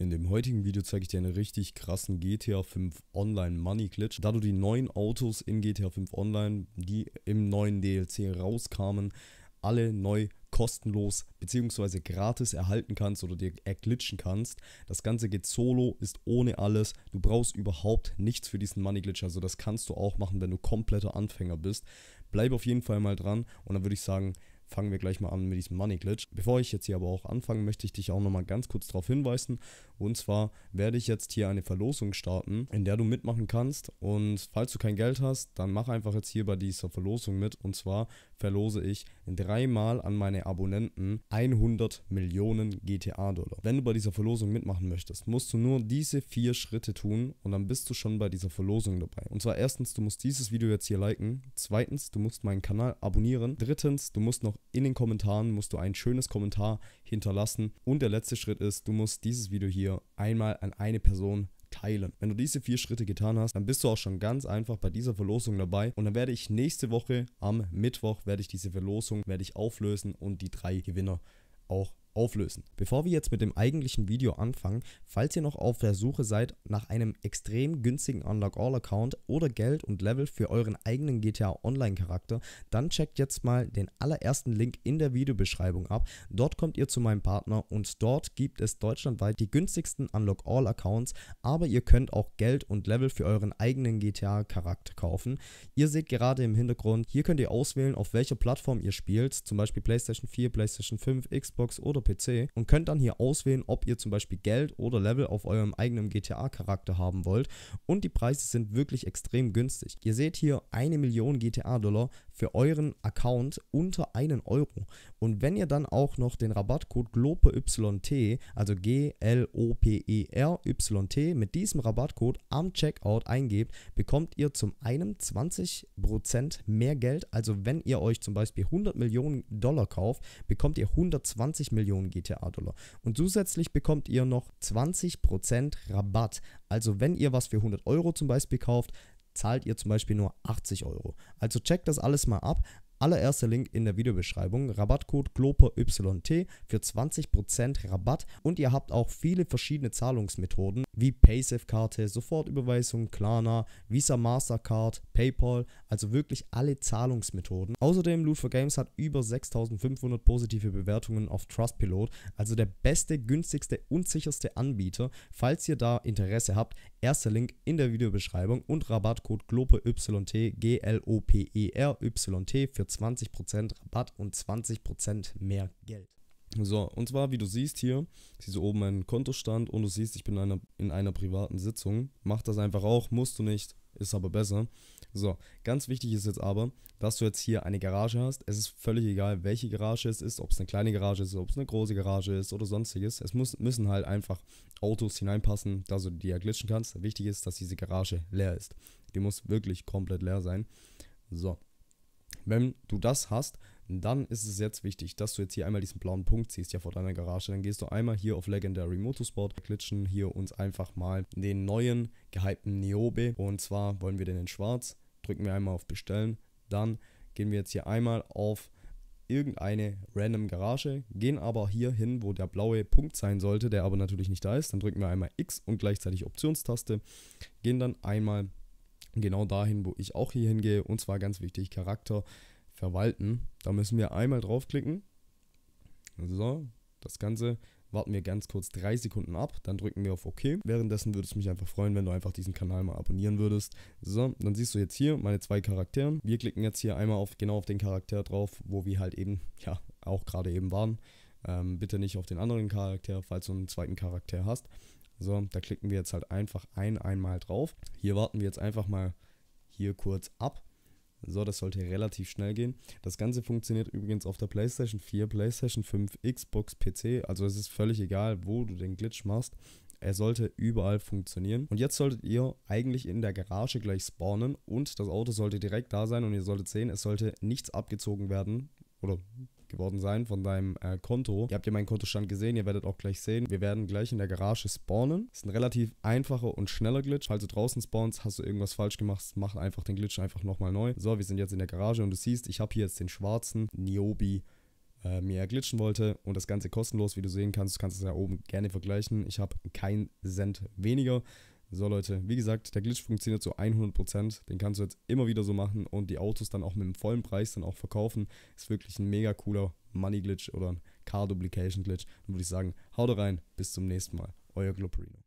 In dem heutigen Video zeige ich dir einen richtig krassen GTA 5 Online Money Glitch. Da du die neuen Autos in GTA 5 Online, die im neuen DLC rauskamen, alle neu kostenlos bzw. gratis erhalten kannst oder dir erglitschen kannst. Das Ganze geht solo, ist ohne alles. Du brauchst überhaupt nichts für diesen Money Glitch. Also das kannst du auch machen, wenn du kompletter Anfänger bist. Bleib auf jeden Fall mal dran und dann würde ich sagen, fangen wir gleich mal an mit diesem Money Glitch. Bevor ich jetzt hier aber auch anfange, möchte ich dich auch nochmal ganz kurz darauf hinweisen. Und zwar werde ich jetzt hier eine Verlosung starten, in der du mitmachen kannst. Und falls du kein Geld hast, dann mach einfach jetzt hier bei dieser Verlosung mit. Und zwar verlose ich dreimal an meine Abonnenten 100 Millionen GTA-Dollar. Wenn du bei dieser Verlosung mitmachen möchtest, musst du nur diese vier Schritte tun und dann bist du schon bei dieser Verlosung dabei. Und zwar erstens, du musst dieses Video jetzt hier liken. Zweitens, du musst meinen Kanal abonnieren. Drittens, du musst noch in den Kommentaren musst du ein schönes Kommentar hinterlassen. Und der letzte Schritt ist, du musst dieses Video hier einmal an eine Person teilen. Wenn du diese vier Schritte getan hast, dann bist du auch schon ganz einfach bei dieser Verlosung dabei und dann werde ich nächste Woche am Mittwoch werde ich diese Verlosung werde ich auflösen und die drei Gewinner auch auflösen. Bevor wir jetzt mit dem eigentlichen Video anfangen, falls ihr noch auf der Suche seid nach einem extrem günstigen Unlock-All-Account oder Geld und Level für euren eigenen GTA Online-Charakter, dann checkt jetzt mal den allerersten Link in der Videobeschreibung ab. Dort kommt ihr zu meinem Partner und dort gibt es deutschlandweit die günstigsten Unlock-All-Accounts, aber ihr könnt auch Geld und Level für euren eigenen GTA-Charakter kaufen. Ihr seht gerade im Hintergrund, hier könnt ihr auswählen, auf welcher Plattform ihr spielt, zum Beispiel PlayStation 4, PlayStation 5, Xbox oder PC und könnt dann hier auswählen, ob ihr zum Beispiel Geld oder Level auf eurem eigenen GTA-Charakter haben wollt. Und die Preise sind wirklich extrem günstig. Ihr seht hier, eine Million GTA-Dollar für euren Account unter einen Euro. Und wenn ihr dann auch noch den Rabattcode GLOPEYT, also G-L-O-P-E-R-Y-T, mit diesem Rabattcode am Checkout eingebt, bekommt ihr zum einen 20% mehr Geld. Also wenn ihr euch zum Beispiel 100 Millionen Dollar kauft, bekommt ihr 120 Millionen GTA-Dollar. Und zusätzlich bekommt ihr noch 20% Rabatt. Also wenn ihr was für 100 Euro zum Beispiel kauft, zahlt ihr zum Beispiel nur 80 Euro. Also checkt das alles mal ab. Allererster Link in der Videobeschreibung, Rabattcode GLOPERYT für 20% Rabatt und ihr habt auch viele verschiedene Zahlungsmethoden wie Paysafe-Karte, Sofortüberweisung, Klarna, Visa Mastercard, PayPal, also wirklich alle Zahlungsmethoden. Außerdem Loot for Games hat über 6500 positive Bewertungen auf Trustpilot, also der beste, günstigste und sicherste Anbieter. Falls ihr da Interesse habt, Erster Link in der Videobeschreibung und Rabattcode GLOPEYT, G-L-O-P-E-R-Y-T für 20% Rabatt und 20% mehr Geld. So, und zwar, wie du siehst hier, siehst du oben meinen Kontostand und du siehst, ich bin in einer, in einer privaten Sitzung. Mach das einfach auch, musst du nicht ist aber besser. So, ganz wichtig ist jetzt aber, dass du jetzt hier eine Garage hast. Es ist völlig egal, welche Garage es ist, ob es eine kleine Garage ist, ob es eine große Garage ist oder sonstiges. Es muss, müssen halt einfach Autos hineinpassen, da du die ja glitschen kannst. Wichtig ist, dass diese Garage leer ist. Die muss wirklich komplett leer sein. So, wenn du das hast, dann ist es jetzt wichtig, dass du jetzt hier einmal diesen blauen Punkt siehst, ja vor deiner Garage. Dann gehst du einmal hier auf Legendary Motorsport, klitschen hier uns einfach mal den neuen gehypten Niobe. Und zwar wollen wir den in schwarz, drücken wir einmal auf Bestellen. Dann gehen wir jetzt hier einmal auf irgendeine random Garage, gehen aber hier hin, wo der blaue Punkt sein sollte, der aber natürlich nicht da ist. Dann drücken wir einmal X und gleichzeitig Optionstaste, gehen dann einmal genau dahin, wo ich auch hier hingehe. Und zwar ganz wichtig, Charakter verwalten da müssen wir einmal draufklicken. So, das Ganze warten wir ganz kurz drei Sekunden ab, dann drücken wir auf OK. Währenddessen würde es mich einfach freuen, wenn du einfach diesen Kanal mal abonnieren würdest. So, dann siehst du jetzt hier meine zwei Charaktere. Wir klicken jetzt hier einmal auf genau auf den Charakter drauf, wo wir halt eben, ja, auch gerade eben waren. Ähm, bitte nicht auf den anderen Charakter, falls du einen zweiten Charakter hast. So, da klicken wir jetzt halt einfach ein einmal drauf. Hier warten wir jetzt einfach mal hier kurz ab. So, das sollte relativ schnell gehen. Das Ganze funktioniert übrigens auf der PlayStation 4, PlayStation 5, Xbox, PC. Also es ist völlig egal, wo du den Glitch machst. Er sollte überall funktionieren. Und jetzt solltet ihr eigentlich in der Garage gleich spawnen und das Auto sollte direkt da sein und ihr solltet sehen, es sollte nichts abgezogen werden. Oder geworden sein von deinem äh, Konto. Ihr habt ja meinen Kontostand gesehen, ihr werdet auch gleich sehen. Wir werden gleich in der Garage spawnen. Ist ein relativ einfacher und schneller Glitch. Falls du draußen spawnst, hast du irgendwas falsch gemacht, mach einfach den Glitch einfach nochmal neu. So, wir sind jetzt in der Garage und du siehst, ich habe hier jetzt den schwarzen Niobi äh, mir glitschen wollte und das Ganze kostenlos, wie du sehen kannst, du kannst es ja oben gerne vergleichen. Ich habe keinen Cent weniger. So Leute, wie gesagt, der Glitch funktioniert zu 100%, den kannst du jetzt immer wieder so machen und die Autos dann auch mit dem vollen Preis dann auch verkaufen. Ist wirklich ein mega cooler Money Glitch oder ein Car Duplication Glitch. Dann würde ich sagen, haut rein, bis zum nächsten Mal, euer Gloperino.